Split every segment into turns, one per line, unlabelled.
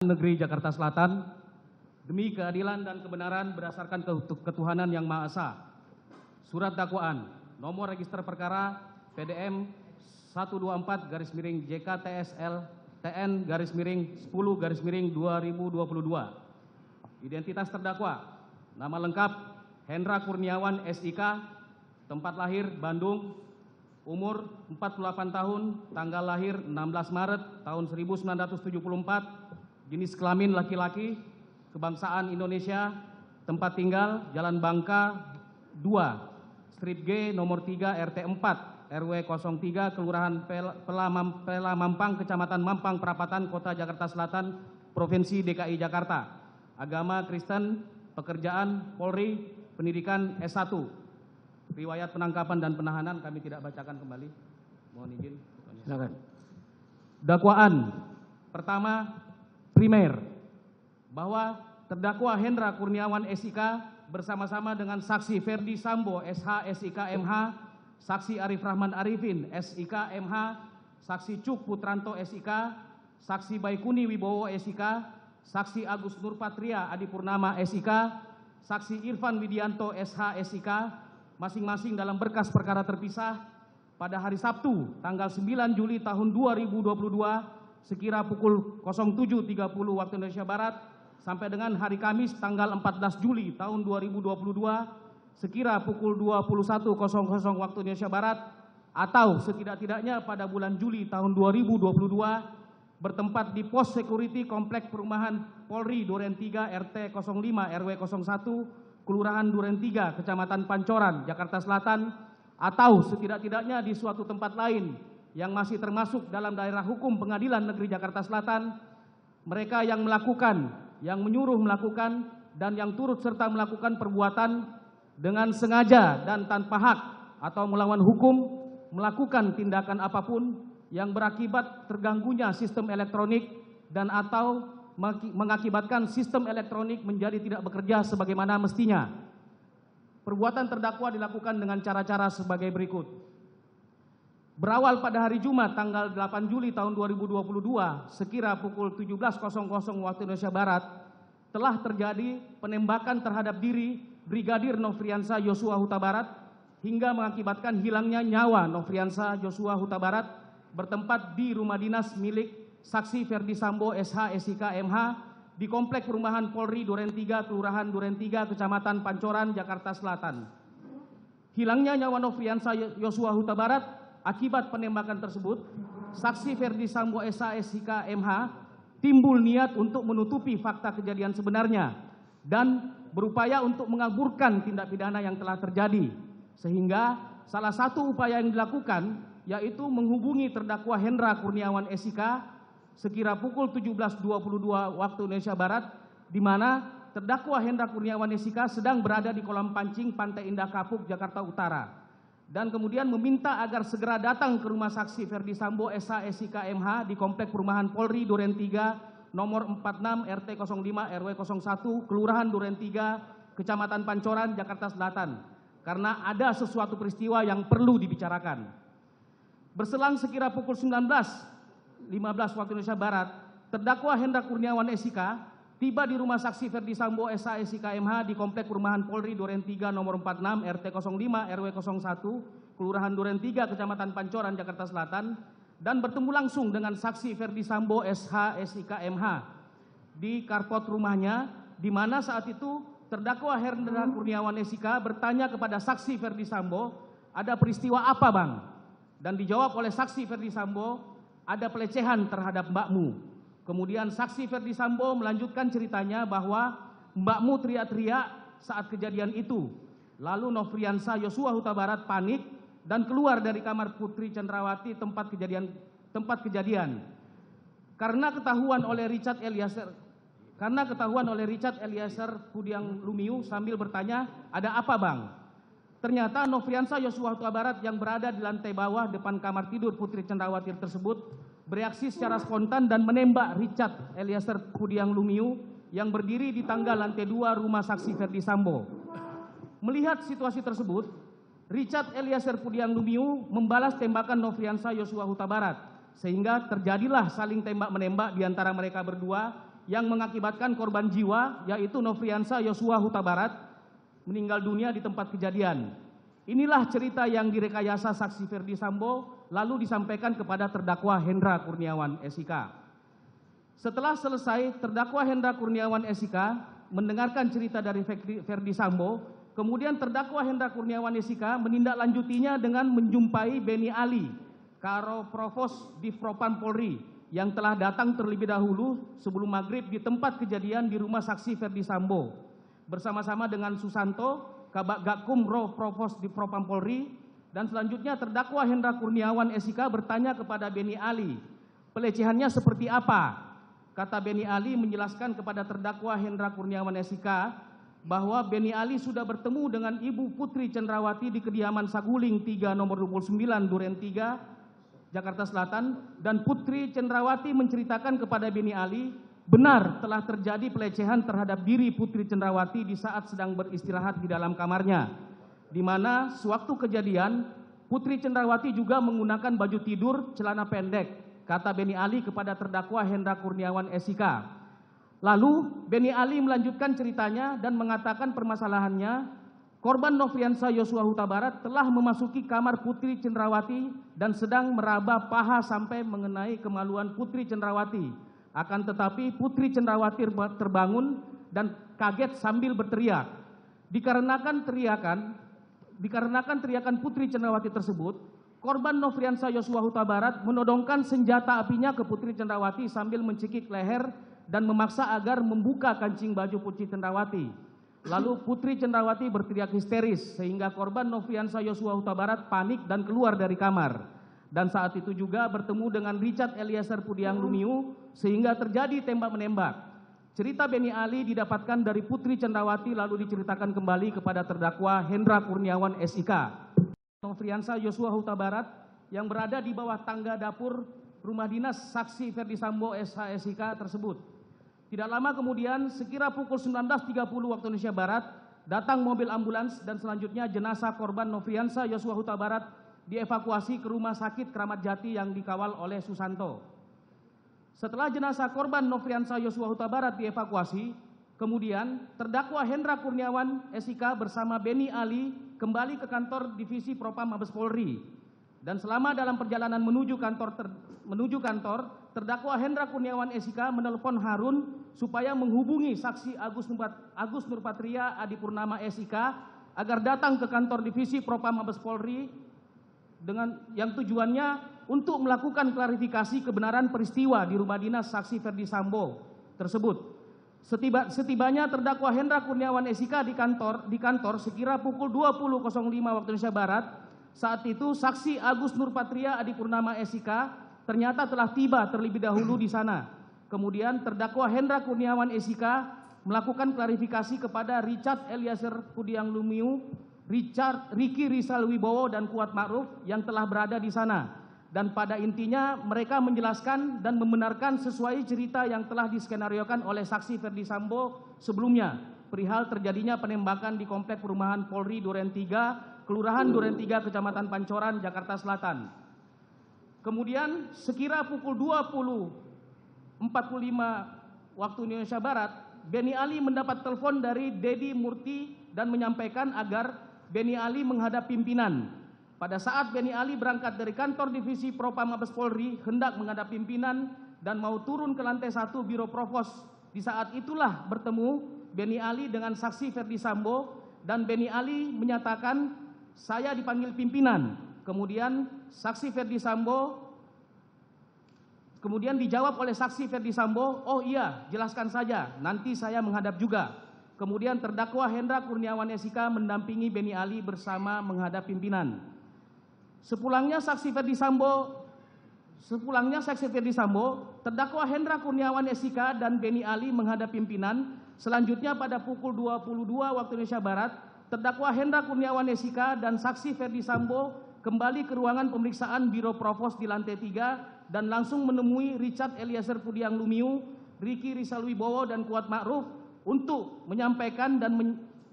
negeri Jakarta Selatan demi keadilan dan kebenaran berdasarkan ketuhanan yang Maha Esa. Surat dakwaan nomor register perkara PDM 124 garis miring JKTSL TN garis miring 10 garis miring 2022. Identitas terdakwa nama lengkap Hendra Kurniawan SIK tempat lahir Bandung umur 48 tahun tanggal lahir 16 Maret tahun 1974 jenis kelamin laki-laki, kebangsaan Indonesia, tempat tinggal Jalan Bangka 2, strip G nomor 3 RT 4, RW 03, Kelurahan Pelamampang, Pela Mampang, Kecamatan Mampang, Perapatan, Kota Jakarta Selatan, Provinsi DKI Jakarta. Agama Kristen, pekerjaan Polri, pendidikan S1. Riwayat penangkapan dan penahanan kami tidak bacakan kembali. Mohon izin. Silakan. Dakwaan pertama primer bahwa terdakwa hendra kurniawan sik bersama sama dengan saksi ferdi sambo sh sik mh saksi Arif rahman arifin sik mh saksi cuk putranto sik saksi baikuni wibowo sik saksi agus nurpatria adipurnama sik saksi irfan widianto sh sik masing-masing dalam berkas perkara terpisah pada hari Sabtu tanggal 9 Juli tahun 2022 sekira pukul 07.30 waktu Indonesia Barat sampai dengan hari Kamis tanggal 14 Juli tahun 2022 sekira pukul 21.00 waktu Indonesia Barat atau setidak-tidaknya pada bulan Juli tahun 2022 bertempat di pos security Komplek Perumahan Polri Duren 3 RT 05 RW 01 Kelurahan Duren 3 Kecamatan Pancoran Jakarta Selatan atau setidak-tidaknya di suatu tempat lain yang masih termasuk dalam daerah hukum pengadilan negeri Jakarta Selatan, mereka yang melakukan, yang menyuruh melakukan, dan yang turut serta melakukan perbuatan dengan sengaja dan tanpa hak atau melawan hukum, melakukan tindakan apapun yang berakibat terganggunya sistem elektronik dan atau mengakibatkan sistem elektronik menjadi tidak bekerja sebagaimana mestinya. Perbuatan terdakwa dilakukan dengan cara-cara sebagai berikut berawal pada hari Jumat tanggal 8 Juli tahun 2022 sekira pukul 17.00 waktu Indonesia Barat telah terjadi penembakan terhadap diri Brigadir Nofriansa Yosua Huta Barat hingga mengakibatkan hilangnya nyawa Nofriansa Yosua Huta Barat bertempat di rumah dinas milik saksi Ferdi Sambo SH SIK MH di Komplek Perumahan Polri Duren 3, Kelurahan Duren 3, Kecamatan Pancoran, Jakarta Selatan. Hilangnya nyawa Nofriansa Yosua Huta Barat Akibat penembakan tersebut, saksi Ferdi Sambo SA MH timbul niat untuk menutupi fakta kejadian sebenarnya dan berupaya untuk mengaburkan tindak pidana yang telah terjadi. Sehingga salah satu upaya yang dilakukan yaitu menghubungi terdakwa Hendra Kurniawan SIK sekira pukul 17.22 waktu Indonesia Barat di mana terdakwa Hendra Kurniawan SIK sedang berada di kolam pancing Pantai Indah Kapuk, Jakarta Utara dan kemudian meminta agar segera datang ke rumah saksi Ferdi Sambo SH SIK MH di Komplek Perumahan Polri Duren 3 nomor 46 RT 05 RW 01 Kelurahan Duren 3 Kecamatan Pancoran Jakarta Selatan karena ada sesuatu peristiwa yang perlu dibicarakan. Berselang sekira pukul 19.15 waktu Indonesia Barat, terdakwa Hendra Kurniawan SIK Tiba di rumah saksi Ferdi Sambo SAS IKMH di Komplek Perumahan Polri Duren 3 nomor 46 RT 05 RW 01 Kelurahan Duren 3 Kecamatan Pancoran Jakarta Selatan dan bertemu langsung dengan saksi Ferdi Sambo SH SIKMH di karpot rumahnya di mana saat itu terdakwa Hendra Kurniawan Esika bertanya kepada saksi Ferdi Sambo ada peristiwa apa bang dan dijawab oleh saksi Ferdi Sambo ada pelecehan terhadap mbakmu Kemudian saksi Ferdi Sambo melanjutkan ceritanya bahwa Mbak Mu teriak-teriak saat kejadian itu. Lalu Nofriansa Yosua Huta Barat panik dan keluar dari kamar Putri Cendrawati tempat kejadian tempat kejadian. Karena ketahuan oleh Richard Eliaser karena ketahuan oleh Richard Eliaser Pudiang Lumiu sambil bertanya, "Ada apa, Bang?" Ternyata Nofriansa Yosua Huta Barat yang berada di lantai bawah depan kamar tidur Putri Cendrawati tersebut bereaksi secara spontan dan menembak Richard Eliezer Pudiang Lumiu yang berdiri di tangga lantai dua rumah saksi Verdi Sambo. Melihat situasi tersebut, Richard Eliezer Pudiang Lumiu membalas tembakan Novriansa Yosua Huta Barat sehingga terjadilah saling tembak-menembak di antara mereka berdua yang mengakibatkan korban jiwa yaitu Novriansa Yosua Huta Barat meninggal dunia di tempat kejadian. Inilah cerita yang direkayasa saksi Ferdi Sambo lalu disampaikan kepada terdakwa Hendra Kurniawan SIK. Setelah selesai, terdakwa Hendra Kurniawan SIK mendengarkan cerita dari Ferdi Sambo, kemudian terdakwa Hendra Kurniawan SIK menindaklanjutinya dengan menjumpai Beni Ali, Karo Provos di Propan Polri yang telah datang terlebih dahulu sebelum maghrib di tempat kejadian di rumah saksi Ferdi Sambo bersama-sama dengan Susanto Kabak Gakum Roh Provos di Propam Polri dan selanjutnya terdakwa Hendra Kurniawan SIK bertanya kepada Beni Ali, pelecehannya seperti apa? Kata Beni Ali menjelaskan kepada terdakwa Hendra Kurniawan SIK bahwa Beni Ali sudah bertemu dengan Ibu Putri Cendrawati di kediaman Saguling 3 nomor 29 Duren 3 Jakarta Selatan dan Putri Cendrawati menceritakan kepada Beni Ali benar telah terjadi pelecehan terhadap diri Putri Cendrawati di saat sedang beristirahat di dalam kamarnya, di mana sewaktu kejadian Putri Cendrawati juga menggunakan baju tidur celana pendek, kata Beni Ali kepada terdakwa Hendra Kurniawan SIK. Lalu Beni Ali melanjutkan ceritanya dan mengatakan permasalahannya Korban Nofriansa Yosua Huta Barat telah memasuki kamar Putri Cendrawati dan sedang meraba paha sampai mengenai kemaluan Putri Cendrawati. Akan tetapi Putri Cendrawati terbangun dan kaget sambil berteriak. Dikarenakan teriakan dikarenakan teriakan Putri Cendrawati tersebut, korban Novriansa Yosua Huta Barat menodongkan senjata apinya ke Putri Cendrawati sambil mencekik leher dan memaksa agar membuka kancing baju Putri Cendrawati. Lalu Putri Cendrawati berteriak histeris sehingga korban Novriansa Yosua Huta Barat panik dan keluar dari kamar dan saat itu juga bertemu dengan Richard Eliezer Pudiang Lumiu sehingga terjadi tembak menembak. Cerita Beni Ali didapatkan dari Putri Cendrawati lalu diceritakan kembali kepada terdakwa Hendra Kurniawan SIK. Nofriansa Yosua Huta Barat yang berada di bawah tangga dapur rumah dinas saksi Ferdi Sambo SH SIK tersebut. Tidak lama kemudian sekira pukul 19.30 waktu Indonesia Barat datang mobil ambulans dan selanjutnya jenazah korban Nofriansa Yosua Huta Barat dievakuasi ke rumah sakit Keramat Jati yang dikawal oleh Susanto. Setelah jenazah korban Nofriansa Yosua Huta Barat dievakuasi, kemudian terdakwa Hendra Kurniawan SIK bersama Beni Ali kembali ke kantor Divisi Propam Mabes Polri. Dan selama dalam perjalanan menuju kantor ter, menuju kantor, terdakwa Hendra Kurniawan SIK menelpon Harun supaya menghubungi saksi Agus, Nurpat, Agus Nurpatria Adipurnama SIK agar datang ke kantor divisi Propam Mabes Polri dengan yang tujuannya untuk melakukan klarifikasi kebenaran peristiwa di rumah dinas saksi Ferdi Sambo tersebut. Setiba, setibanya terdakwa Hendra Kurniawan Esika di kantor di kantor sekira pukul 20.05 waktu Indonesia Barat, saat itu saksi Agus Nurpatria Adi Purnama Esika ternyata telah tiba terlebih dahulu di sana. Kemudian terdakwa Hendra Kurniawan Esika melakukan klarifikasi kepada Richard Eliezer Pudiang Lumiu Richard Riki Rizal Wibowo dan Kuat Ma'ruf yang telah berada di sana dan pada intinya mereka menjelaskan dan membenarkan sesuai cerita yang telah diskenariokan oleh saksi Ferdi Sambo sebelumnya perihal terjadinya penembakan di komplek perumahan Polri Duren 3, Kelurahan Duren 3, Kecamatan Pancoran, Jakarta Selatan. Kemudian sekira pukul 20.45 waktu Indonesia Barat, Beni Ali mendapat telepon dari Dedi Murti dan menyampaikan agar Beni Ali menghadap pimpinan. Pada saat Beni Ali berangkat dari kantor divisi propam Mabes Polri hendak menghadap pimpinan dan mau turun ke lantai satu Biro Provos. Di saat itulah bertemu Beni Ali dengan saksi Ferdi Sambo dan Beni Ali menyatakan saya dipanggil pimpinan. Kemudian saksi Ferdi Sambo kemudian dijawab oleh saksi Ferdi Sambo, "Oh iya, jelaskan saja, nanti saya menghadap juga." Kemudian terdakwa Hendra Kurniawan SIK mendampingi Beni Ali bersama menghadap pimpinan. Sepulangnya saksi Ferdi Sambo Sepulangnya saksi Ferdi Sambo, terdakwa Hendra Kurniawan SIK dan Beni Ali menghadap pimpinan. Selanjutnya pada pukul 22 waktu Indonesia Barat, terdakwa Hendra Kurniawan SIK dan saksi Ferdi Sambo kembali ke ruangan pemeriksaan Biro Provos di lantai 3 dan langsung menemui Richard Eliezer Pudiang Lumiu, Riki Wibowo dan Kuat Ma'ruf untuk menyampaikan dan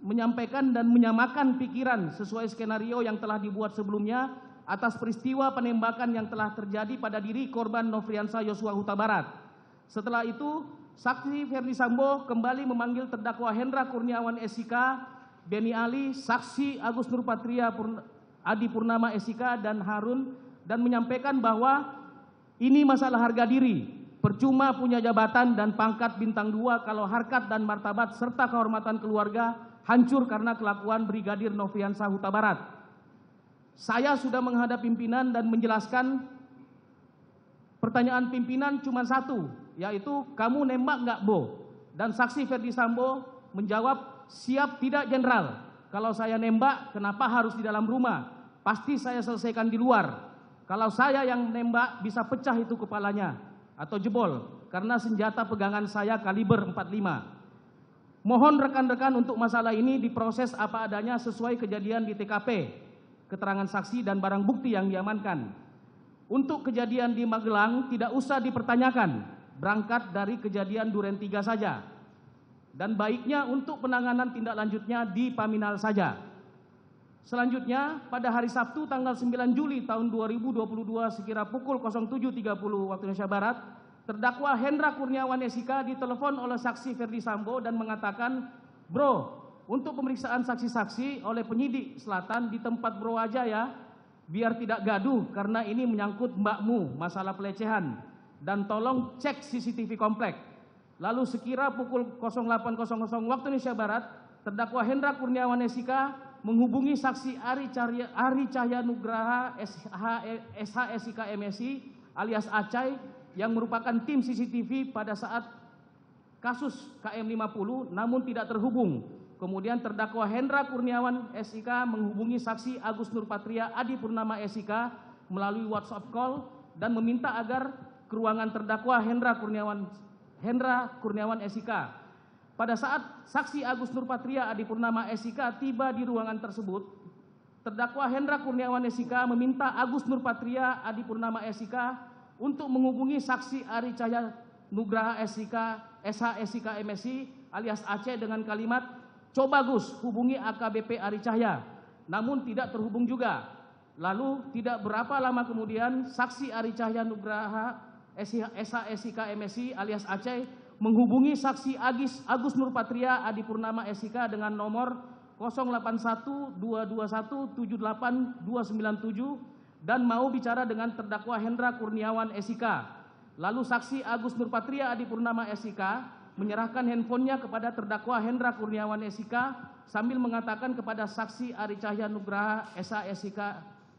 menyampaikan dan menyamakan pikiran sesuai skenario yang telah dibuat sebelumnya atas peristiwa penembakan yang telah terjadi pada diri korban Nofriansa Yosua Huta Barat. Setelah itu, saksi Ferdi Sambo kembali memanggil terdakwa Hendra Kurniawan SIK, Beni Ali, saksi Agus Nurpatria Adi Purnama SIK dan Harun dan menyampaikan bahwa ini masalah harga diri. Percuma punya jabatan dan pangkat bintang dua kalau harkat dan martabat serta kehormatan keluarga hancur karena kelakuan Brigadir Novian Sahutabarat. Barat. Saya sudah menghadap pimpinan dan menjelaskan pertanyaan pimpinan cuma satu, yaitu kamu nembak nggak Bo? Dan saksi Ferdi Sambo menjawab siap tidak jenderal. Kalau saya nembak, kenapa harus di dalam rumah? Pasti saya selesaikan di luar. Kalau saya yang nembak bisa pecah itu kepalanya atau jebol karena senjata pegangan saya kaliber 45. Mohon rekan-rekan untuk masalah ini diproses apa adanya sesuai kejadian di TKP, keterangan saksi dan barang bukti yang diamankan. Untuk kejadian di Magelang tidak usah dipertanyakan, berangkat dari kejadian Duren 3 saja. Dan baiknya untuk penanganan tindak lanjutnya di Paminal saja. Selanjutnya, pada hari Sabtu tanggal 9 Juli tahun 2022 sekira pukul 07.30 waktu Indonesia Barat, terdakwa Hendra Kurniawan Esika ditelepon oleh saksi Ferdi Sambo dan mengatakan, Bro, untuk pemeriksaan saksi-saksi oleh penyidik selatan di tempat Bro aja ya, biar tidak gaduh karena ini menyangkut mbakmu masalah pelecehan. Dan tolong cek CCTV komplek. Lalu sekira pukul 08.00 waktu Indonesia Barat, terdakwa Hendra Kurniawan Esika menghubungi saksi Ari, Carya, Ari Cahyanugraha SH, SHSIK alias Acai yang merupakan tim CCTV pada saat kasus KM50 namun tidak terhubung. Kemudian terdakwa Hendra Kurniawan SIK menghubungi saksi Agus Nurpatria Adi Purnama SIK melalui WhatsApp call dan meminta agar ke ruangan terdakwa Hendra Kurniawan Hendra Kurniawan SIK pada saat saksi Agus Nurpatria Adipurnama SIK tiba di ruangan tersebut, terdakwa Hendra Kurniawan SIK meminta Agus Nurpatria Adipurnama SIK untuk menghubungi saksi Ari Cahya Nugraha SIK SH SIK MSI alias Aceh dengan kalimat Coba Gus hubungi AKBP Ari Cahya, namun tidak terhubung juga. Lalu tidak berapa lama kemudian saksi Ari Cahya Nugraha SH SIK MSI alias Aceh menghubungi saksi Agis Agus Nurpatria Adipurnama SIK dengan nomor 08122178297 dan mau bicara dengan terdakwa Hendra Kurniawan SIK. Lalu saksi Agus Nurpatria Adipurnama SIK menyerahkan handphonenya kepada terdakwa Hendra Kurniawan SIK sambil mengatakan kepada saksi Ari Cahya Nugraha SA SIK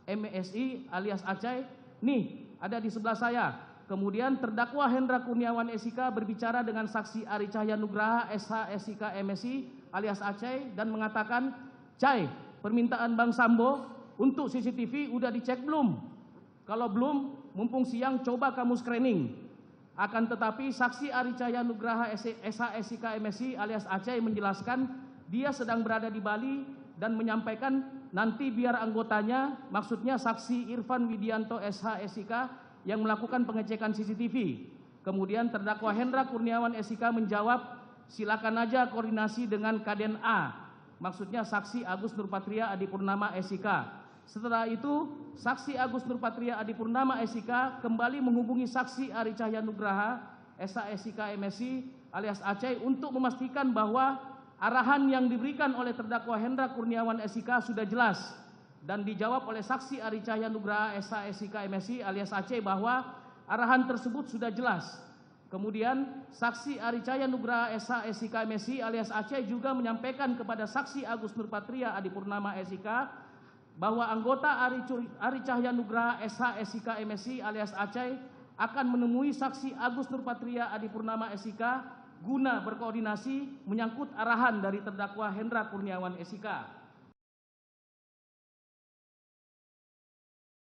MSI e alias Acai, nih ada di sebelah saya, Kemudian terdakwa Hendra Kurniawan SIK berbicara dengan saksi Ari Cahya Nugraha SH SIK MSI alias Aceh dan mengatakan, Cai, permintaan Bang Sambo untuk CCTV udah dicek belum? Kalau belum, mumpung siang coba kamu screening. Akan tetapi saksi Ari Cahya Nugraha SH SIK MSI alias Aceh menjelaskan dia sedang berada di Bali dan menyampaikan nanti biar anggotanya, maksudnya saksi Irfan Widianto SH SIK yang melakukan pengecekan CCTV. Kemudian terdakwa Hendra Kurniawan SIK menjawab, silakan aja koordinasi dengan Kaden A. Maksudnya saksi Agus Nurpatria Adipurnama SIK. Setelah itu, saksi Agus Nurpatria Adipurnama SIK kembali menghubungi saksi Ari Cahya Nugraha, SA SIK MSI alias Aceh untuk memastikan bahwa arahan yang diberikan oleh terdakwa Hendra Kurniawan SIK sudah jelas dan dijawab oleh saksi Ari Cahya Nugraha SH SIK MSI alias Aceh bahwa arahan tersebut sudah jelas. Kemudian saksi Ari Cahya Nugraha SH SIK MSI alias Aceh juga menyampaikan kepada saksi Agus Nurpatria Adipurnama SIK bahwa anggota Ari, Ari Cahya Nugraha SH SIK MSI alias Aceh akan menemui saksi Agus Nurpatria Adipurnama SIK guna berkoordinasi menyangkut arahan dari terdakwa Hendra Kurniawan SIK.